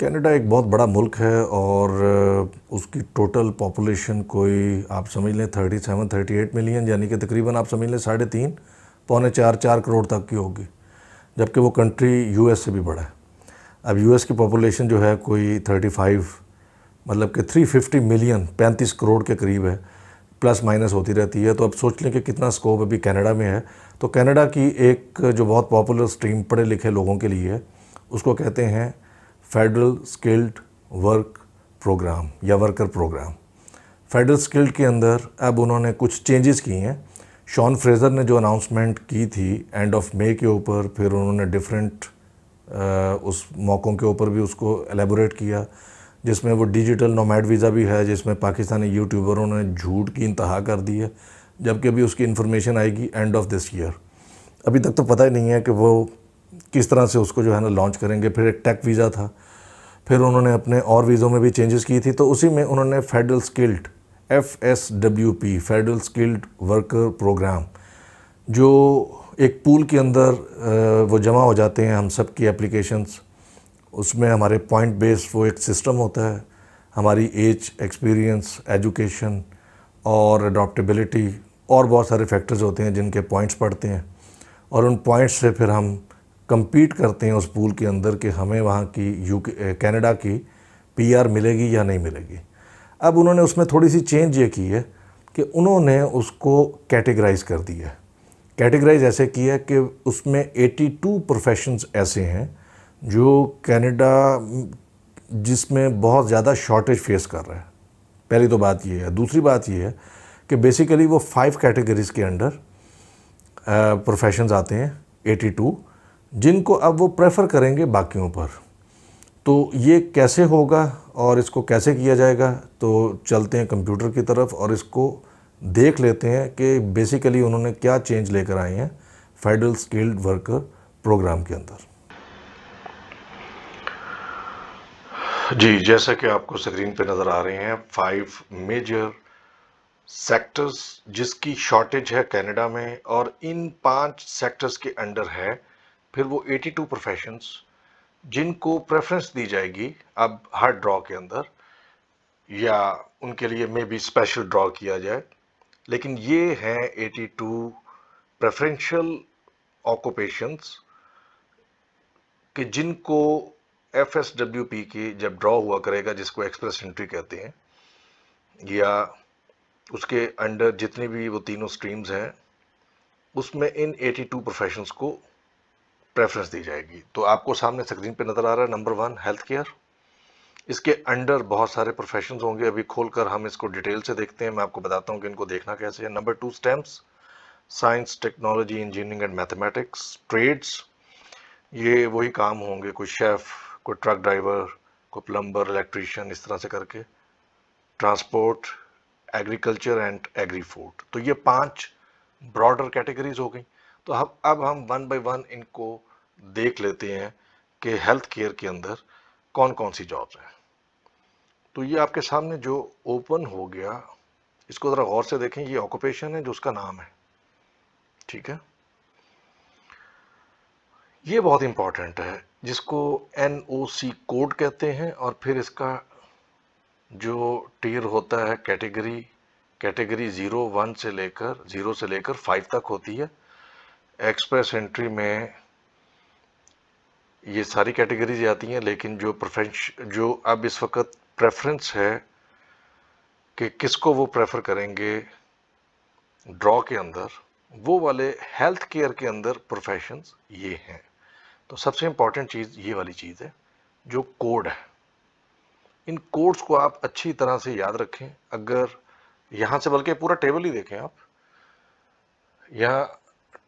Canada एक बहुत बड़ा मुल्क है और उसकी टोटल पॉपुलेशन कोई आप समझ लें thirty seven thirty eight million यानी कि तकरीबन आप समझ लें साढ़े तीन पौने चार चार करोड़ तक की होगी जबकि वो कंट्री यूएस से भी बड़ा है अब यूएस की पॉपुलेशन जो है कोई थर्टी फाइव मतलब कि थ्री फिफ्टी मिलियन पैंतीस करोड़ के करीब है प्लस माइनस होती रहती है तो अब सोच लें कि कितना स्कोप अभी कनाडा में है तो कनाडा की एक जो बहुत पॉपुलर स्ट्रीम पढ़े लिखे लोगों के लिए है उसको कहते हैं फेडरल स्किल्ड वर्क प्रोग्राम या वर्कर प्रोग्राम फेडरल स्किल्ड के अंदर अब उन्होंने कुछ चेंजेस किए हैं शॉन फ्रेज़र ने जो अनाउंसमेंट की थी एंड ऑफ मे के ऊपर फिर उन्होंने डिफरेंट उस मौक़ों के ऊपर भी उसको एलेबोरेट किया जिसमें वो डिजिटल नोमैड वीज़ा भी है जिसमें पाकिस्तानी यूट्यूबरों ने झूठ की इंतहा कर दी है जबकि अभी उसकी इन्फॉर्मेशन आएगी एंड ऑफ दिस ईयर अभी तक तो पता ही नहीं है कि वो किस तरह से उसको जो है ना लॉन्च करेंगे फिर एक टेक वीज़ा था फिर उन्होंने अपने और वीज़ों में भी चेंजेस की थी तो उसी में उन्होंने federal skilled F S W P federal skilled worker programme जो एक पूल के अंदर वो जमा हो जाते हैं हम सब की एप्लीकेशंस उसमें हमारे पॉइंट बेस्ड वो एक सिस्टम होता है हमारी एज एक्सपीरियंस एजुकेशन और अडोप्टबिलिटी और बहुत सारे फैक्टर्स होते हैं जिनके पॉइंट्स पढ़ते हैं और उन पॉइंट्स से फिर हम कम्पीट करते हैं उस पूल के अंदर कि हमें वहाँ की यू कैनेडा की पीआर मिलेगी या नहीं मिलेगी अब उन्होंने उसमें थोड़ी सी चेंज ये की है कि उन्होंने उसको कैटेगराइज कर दिया है कैटेगराइज ऐसे किया कि उसमें 82 प्रोफेशंस ऐसे हैं जो कनाडा जिसमें बहुत ज़्यादा शॉर्टेज फेस कर रहा है पहली तो बात ये है दूसरी बात ये है कि बेसिकली वो फाइव कैटेगरीज़ के अंडर प्रोफेशंस आते हैं 82 जिनको अब वो प्रेफर करेंगे बाकियों पर तो ये कैसे होगा और इसको कैसे किया जाएगा तो चलते हैं कंप्यूटर की तरफ और इसको देख लेते हैं कि बेसिकली उन्होंने क्या चेंज लेकर आए हैं फेडरल स्किल्ड वर्कर प्रोग्राम के अंदर जी जैसा कि आपको स्क्रीन पे नज़र आ रहे हैं फाइव मेजर सेक्टर्स जिसकी शॉर्टेज है कनाडा में और इन पांच सेक्टर्स के अंडर है फिर वो 82 प्रोफेशंस जिनको प्रेफरेंस दी जाएगी अब हर ड्रॉ के अंदर या उनके लिए मे बी स्पेशल ड्रॉ किया जाए लेकिन ये हैं 82 प्रेफरेंशियल ऑक्यूपेशंस कि जिनको एफ एस डब्ल्यू पी के जब ड्रॉ हुआ करेगा जिसको एक्सप्रेस एंट्री कहते हैं या उसके अंडर जितनी भी वो तीनों स्ट्रीम्स हैं उसमें इन 82 प्रोफेशंस को प्रेफरेंस दी जाएगी तो आपको सामने स्क्रीन पे नज़र आ रहा है नंबर वन हेल्थ केयर इसके अंडर बहुत सारे प्रोफेशन होंगे अभी खोलकर हम इसको डिटेल से देखते हैं मैं आपको बताता हूँ कि इनको देखना कैसे है number two STEMs science technology engineering and mathematics trades ये वही काम होंगे कोई शेफ़ कोई ट्रक ड्राइवर कोई प्लम्बर इलेक्ट्रीशियन इस तरह से करके transport agriculture and agri food तो ये पांच ब्रॉडर कैटेगरीज हो गई तो हम अब हम वन बाय वन इनको देख लेते हैं कि हेल्थ केयर के अंदर कौन कौन सी जॉब्स हैं तो ये आपके सामने जो ओपन हो गया इसको ज़रा गौर से देखें ये ऑक्यूपेशन है जो उसका नाम है ठीक है ये बहुत इम्पॉर्टेंट है जिसको एन कोड कहते हैं और फिर इसका जो टीयर होता है कैटेगरी कैटेगरी ज़ीरो वन से लेकर ज़ीरो से लेकर फाइव तक होती है एक्सप्रेस एंट्री में ये सारी कैटेगरीज आती हैं लेकिन जो प्रेफरेंस जो अब इस वक्त प्रेफरेंस है कि किसको वो प्रेफर करेंगे ड्रॉ के अंदर वो वाले हेल्थ केयर के अंदर प्रोफेशंस ये हैं तो सबसे इम्पॉर्टेंट चीज़ ये वाली चीज़ है जो कोड है इन कोड्स को आप अच्छी तरह से याद रखें अगर यहाँ से बल्कि पूरा टेबल ही देखें आप यहाँ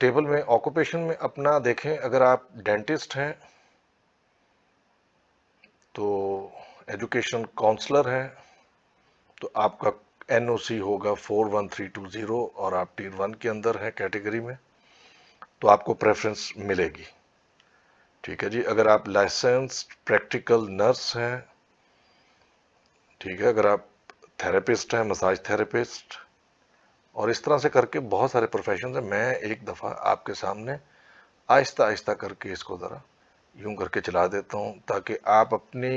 टेबल में ऑक्यूपेशन में अपना देखें अगर आप डेंटिस्ट हैं तो एजुकेशन काउंसलर हैं तो आपका एनओसी होगा 41320 और आप टीर वन के अंदर हैं कैटेगरी में तो आपको प्रेफरेंस मिलेगी ठीक है जी अगर आप लाइसेंस्ड प्रैक्टिकल नर्स हैं ठीक है अगर आप थेरेपिस्ट हैं मसाज थेरेपिस्ट और इस तरह से करके बहुत सारे प्रोफेशन हैं मैं एक दफ़ा आपके सामने आहिस्ता आहिस्ता करके इसको ज़रा यूं करके चला देता हूं ताकि आप अपनी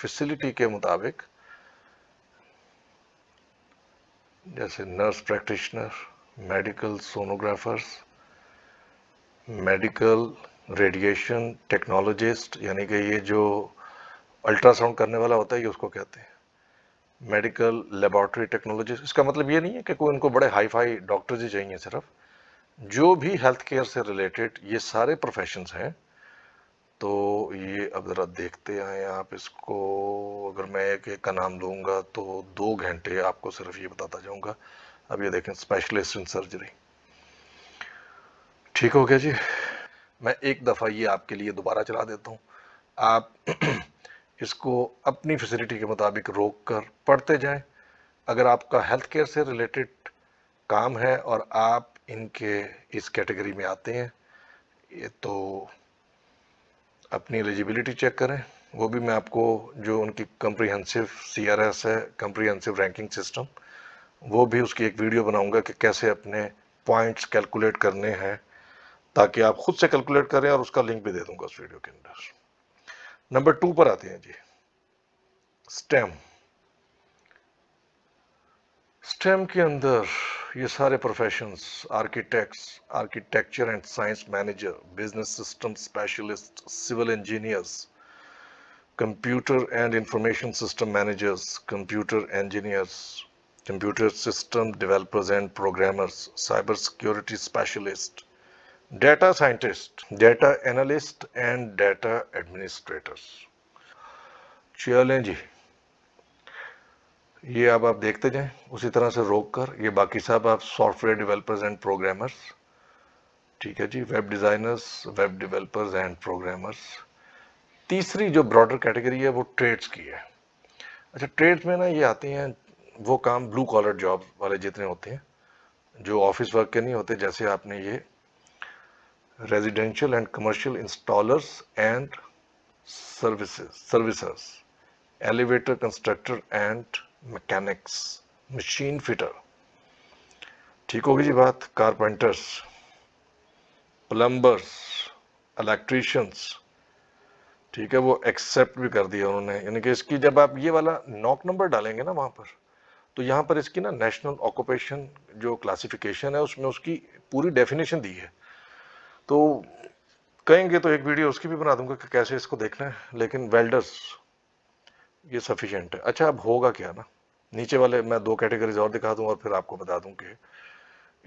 फैसिलिटी के मुताबिक जैसे nurse practitioner medical sonographers medical radiation technologist यानी कि ये जो अल्ट्रासाउंड करने वाला होता है ये उसको कहते हैं मेडिकल लेबॉरटरी टेक्नोलॉजी इसका मतलब ये नहीं है कि कोई उनको बड़े हाई फाई डॉक्टर्स ही चाहिए सिर्फ जो भी हेल्थ केयर से रिलेटेड ये सारे प्रोफेशंस हैं तो ये अब ज़रा देखते आए आप इसको अगर मैं एक एक का नाम लूँगा तो दो घंटे आपको सिर्फ ये बताता जाऊँगा अब ये देखें स्पेशलिस्ट इन सर्जरी ठीक हो गया जी मैं एक दफ़ा ये आपके लिए दोबारा चला देता हूँ आप इसको अपनी फैसिलिटी के मुताबिक रोक कर पढ़ते जाएं अगर आपका हेल्थ केयर से रिलेटेड काम है और आप इनके इस कैटेगरी में आते हैं तो अपनी एलिजिबिलिटी चेक करें वो भी मैं आपको जो उनकी कम्प्रीहेंसिव सी आर एस है कम्प्रीहेंसिव रैंकिंग सिस्टम वो भी उसकी एक वीडियो बनाऊंगा कि कैसे अपने पॉइंट्स कैलकुलेट करने हैं ताकि आप खुद से कैलकुलेट करें और उसका लिंक भी दे दूंगा उस वीडियो के अंदर नंबर टू पर आते हैं जी स्टेम स्टेम के अंदर ये सारे professions architects architecture and science manager business system specialist civil engineers computer and information system managers computer engineers computer system developers and programmers cyber security specialist data scientist data analyst and data administrators. चल जी ये अब आप देखते जाएं उसी तरह से रोक कर ये बाकी सब आप सॉफ्टवेयर डेवलपर्स एंड प्रोग्रामर्स ठीक है जी web designers web developers and programmers तीसरी जो ब्रॉडर कैटेगरी है वो ट्रेड्स की है अच्छा ट्रेड्स में ना ये आती हैं वो काम ब्लू कॉलर जॉब वाले जितने होते हैं जो ऑफिस वर्क के नहीं होते जैसे आपने ये residential and commercial installers and services servicers elevator constructor and mechanics machine fitter ठीक होगी जी बात कारपेंटर्स प्लम्बर्स इलेक्ट्रिशियंस ठीक है वो एक्सेप्ट भी कर दिया उन्होंने यानी कि इसकी जब आप ये वाला नॉक नंबर डालेंगे ना वहाँ पर तो यहाँ पर इसकी ना नेशनल ऑक्यूपेशन जो क्लासिफिकेशन है उसमें उसकी पूरी डेफिनेशन दी है तो कहेंगे तो एक वीडियो उसकी भी बना दूंगा कि कैसे इसको देखना है लेकिन वेल्डर्स ये सफिशियंट है अच्छा अब होगा क्या ना नीचे वाले मैं दो कैटेगरीज और दिखा दूँ और फिर आपको बता दूँ कि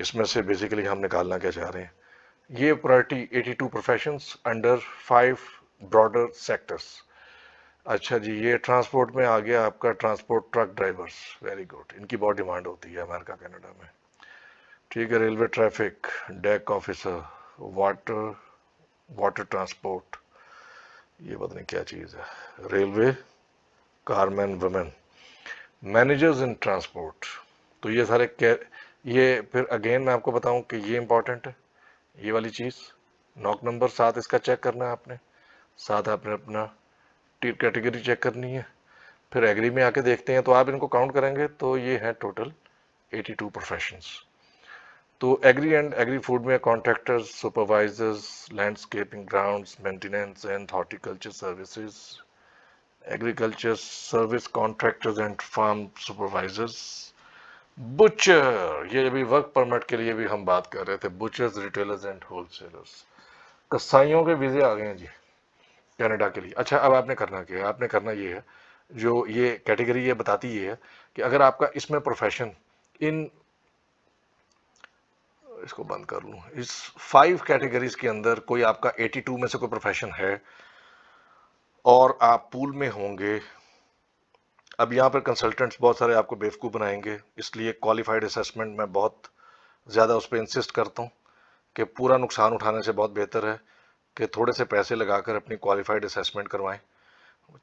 इसमें से बेसिकली हम निकालना क्या चाह रहे हैं ये priority 82 professions under five broader sectors अच्छा जी ये ट्रांसपोर्ट में आ गया आपका transport truck drivers very good इनकी बहुत डिमांड होती है अमेरिका कनाडा में ठीक है railway traffic deck officer water water transport ये पता नहीं क्या चीज़ है रेलवे कारमैन वमेन मैनेजर्स इन ट्रांसपोर्ट तो ये सारे ये फिर अगेन मैं आपको बताऊं कि ये इम्पॉर्टेंट है ये वाली चीज़ नॉक नंबर साथ इसका चेक करना है आपने साथ आपने अपना कैटेगरी चेक करनी है फिर एग्री में आके देखते हैं तो आप इनको काउंट करेंगे तो ये है टोटल 82 प्रोफेशंस तो एग्री एंड एग्री फूड में contractors supervisors landscaping grounds maintenance and horticulture services agriculture service contractors and farm supervisors butcher ये अभी वर्क परमिट के लिए भी हम बात कर रहे थे बुचर्स रिटेलर्स एंड होलसेलर्स कसाईयों के वीज़े आ गए हैं जी कनाडा के लिए अच्छा अब आपने करना क्या है आपने करना ये है जो ये कैटेगरी ये बताती ये है कि अगर आपका इसमें प्रोफेशन इन इसको बंद कर लूँ इस फाइव कैटेगरीज के अंदर कोई आपका 82 में से कोई प्रोफेशन है और आप पूल में होंगे अब यहाँ पर कंसल्टेंट्स बहुत सारे आपको बेवकूफ़ बनाएंगे इसलिए क्वालिफाइड असेसमेंट मैं बहुत ज़्यादा उस पर इंसिस्ट करता हूँ कि पूरा नुकसान उठाने से बहुत बेहतर है कि थोड़े से पैसे लगाकर अपनी क्वालिफाइड असेसमेंट करवाएं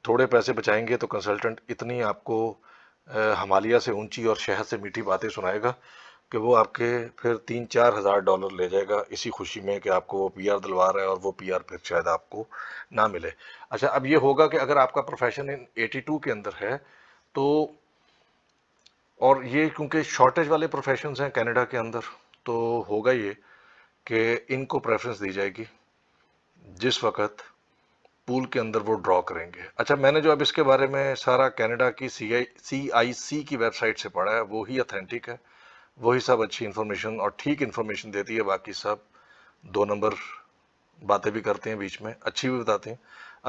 थोड़े पैसे बचाएंगे तो कंसल्टेंट इतनी आपको हमालिया से ऊंची और शहर से मीठी बातें सुनाएगा कि वो आपके फिर तीन चार हज़ार डॉलर ले जाएगा इसी खुशी में कि आपको वो पीआर दिलवा रहा है और वो पीआर फिर शायद आपको ना मिले अच्छा अब ये होगा कि अगर आपका प्रोफेशन इन 82 के अंदर है तो और ये क्योंकि शॉर्टेज वाले प्रोफेशन हैं कनाडा के अंदर तो होगा ये कि इनको प्रेफरेंस दी जाएगी जिस वक़्त पूल के अंदर वो ड्रॉ करेंगे अच्छा मैंने जो अब इसके बारे में सारा कनाडा की सी आई सी आई सी की वेबसाइट से पढ़ा है वो ही अथेंटिक है वही सब अच्छी इन्फॉर्मेशन और ठीक इन्फॉर्मेशन देती है बाकी सब दो नंबर बातें भी करते हैं बीच में अच्छी भी बताते हैं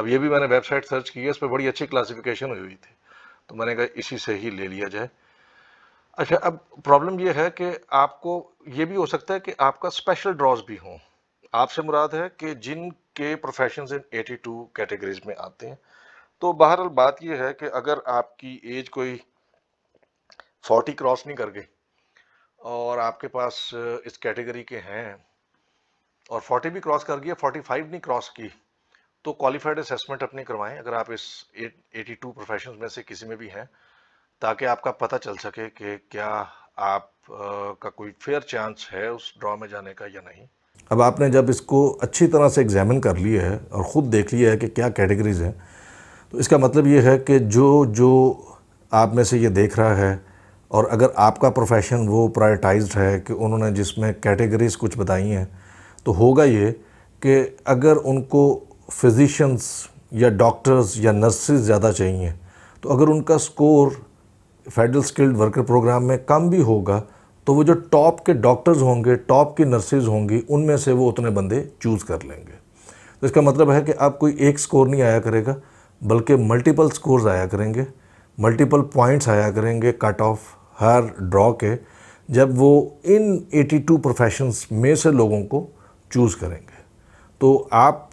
अब ये भी मैंने वेबसाइट सर्च की है इस पर बड़ी अच्छी क्लासिफिकेशन हुई हुई थी तो मैंने कहा इसी से ही ले लिया जाए अच्छा अब प्रॉब्लम यह है कि आपको ये भी हो सकता है कि आपका स्पेशल ड्रॉज भी हो आपसे मुराद है कि जिनके प्रोफेशन इन टू कैटेगरीज में आते हैं तो बहरहाल बात यह है कि अगर आपकी एज कोई 40 क्रॉस नहीं कर गई और आपके पास इस कैटेगरी के हैं और 40 भी क्रॉस कर गया 45 नहीं क्रॉस की तो क्वालिफाइड असेसमेंट अपनी करवाएं अगर आप इस 82 प्रोफेशन में से किसी में भी हैं ताकि आपका पता चल सके कि क्या आप का कोई फेयर चांस है उस ड्रॉ में जाने का या नहीं अब आपने जब इसको अच्छी तरह से एग्जामिन कर लिया है और ख़ुद देख लिया है कि क्या कैटेगरीज़ हैं तो इसका मतलब ये है कि जो जो आप में से ये देख रहा है और अगर आपका प्रोफेशन वो प्रायोरिटाइज्ड है कि उन्होंने जिसमें कैटेगरीज कुछ बताई हैं तो होगा ये कि अगर उनको फिजिशंस या डॉक्टर्स या नर्सेज ज़्यादा चाहिए तो अगर उनका score federal skilled worker programme में कम भी होगा तो वो जो टॉप के डॉक्टर्स होंगे टॉप की नर्सेज होंगी उनमें से वो उतने बंदे चूज़ कर लेंगे तो इसका मतलब है कि आप कोई एक स्कोर नहीं आया करेगा बल्कि मल्टीपल स्कोर्स आया करेंगे मल्टीपल पॉइंट्स आया करेंगे कट ऑफ हर ड्रॉ के जब वो इन 82 प्रोफेशंस में से लोगों को चूज़ करेंगे तो आप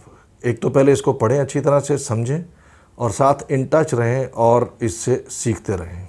एक तो पहले इसको पढ़ें अच्छी तरह से समझें और साथ इन टच रहें और इससे सीखते रहें